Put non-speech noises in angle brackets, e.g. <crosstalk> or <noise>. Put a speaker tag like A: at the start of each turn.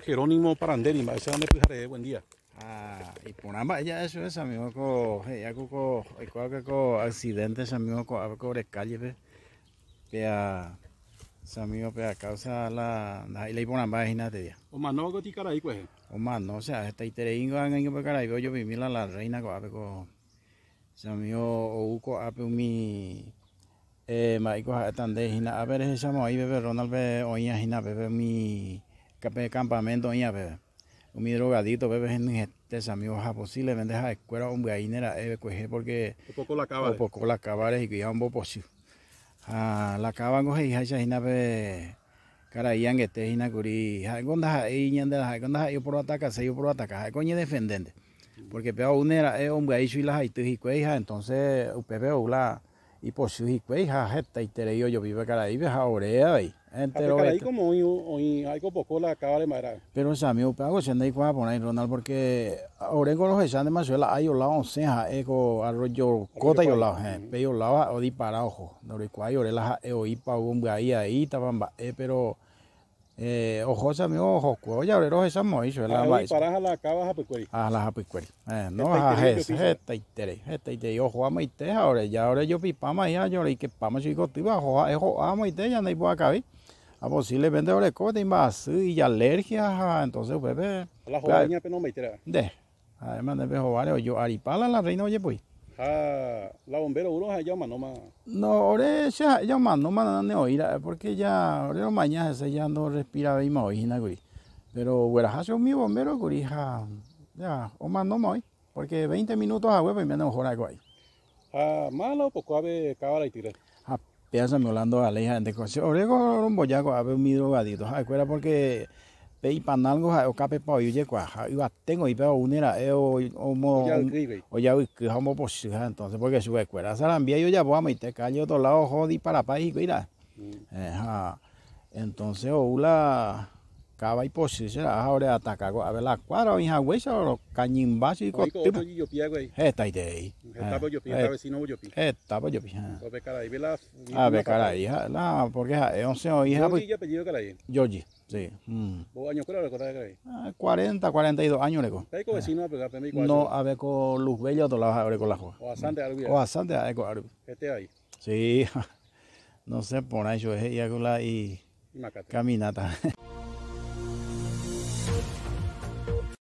A: Jerónimo Paranderi, maestra de Pujaré, buen día. Ah, y ambas ya eso es amigo co ella eh, co co eh, accidente amigo co co de calle ve pea amigo a causa la la y le ponamba imagínate día o más no goti caray pues eh. o más no o sea esta ingo, ango pe caray yo vivir la la reina co ape co amigo o uco ape mi eh maico atande hina a ver esa mo ahí bebe Ronald ve oña hina bebe mi campamento bebé un mi drogadito bebe en este amigo posible vende a escuela un gallinera ebe coge porque poco la Un poco la cabare y guía un boposio pues, a ah, la caban coge y hacha hina be cara que te hina curi gonda ahí ñan de las gonda yo por ataca se yo por ataca coño defendente porque peo unera era, un eh, gallicho y las haitu y cueja entonces o la y υποστηθεί είχα hasta interior yo vive cada vez ahora ahí pero ahí como hoy hoy algo poco la acaba de mara pero sami o pago pues, se andai cuando poner Ronald porque ahora con los esan de Mazuela hay un lado once ha eco arroyo cota yo la eh pero la o di para ojo no recuerdo ahora la e oí pa un ahí ahí estaban pero eh, amigos ojos ojo ya oreros esa moiso la vai para la cava japicueri a la japicueri no a esa esta itere esta itere yo joa moite ahora ya ahora yo pipama ya yo le que pama chico tu va joa a moite ya no iba pues, a caber a posible vende oreco de más y alergia entonces bebé la jovena ya pero pues, no me itera de además de jugar yo aripala la reina oye pues Ah, la bombero uro ja llama noma. No, ahora ya llama no na ne oira ah, porque ya ore lo mañana se ya no respira y me oina güey. Pero ha sido mi bombero güey ya o más no hoy porque 20 minutos a huevo y me no jora ahí Ah, malo poco cabe pues, cabala y tira. Ja, ah, piensa me hablando a la hija de Ahora, Ore con un boyaco ave mi drogadito. Ja, porque pe ipanalgo ha okape pa oyu kwa ha iba tengo iba unera e o omo o ya que homo pues entonces porque su escuela salambia yo ya vamos y te calle otro lado jodi para pa y mira mm. eh, entonces o la cava y pues será ahora ataca a ver la cuadra o hija güey o cañimbazo y cotipo esta idea Está por ah, Yopi, eh, está vecino por Yopi. Está por Yopi. Entonces, Caraí, la... Ah, Caraí, la... porque es 11 o hija... Yogi y apellido Caray? Yogi, sí. Mm. ¿Vos años cuál le costaba Caraí? 40, 42 años le costaba. ¿Está con vecino a pegar No, a ver con Luz Bella otro lado, a ver con la joven. O a Sante Arubia. O a Sante Arubia. ¿Este ahí? Sí, no sé, por ahí yo es ella con la y... Caminata. <laughs>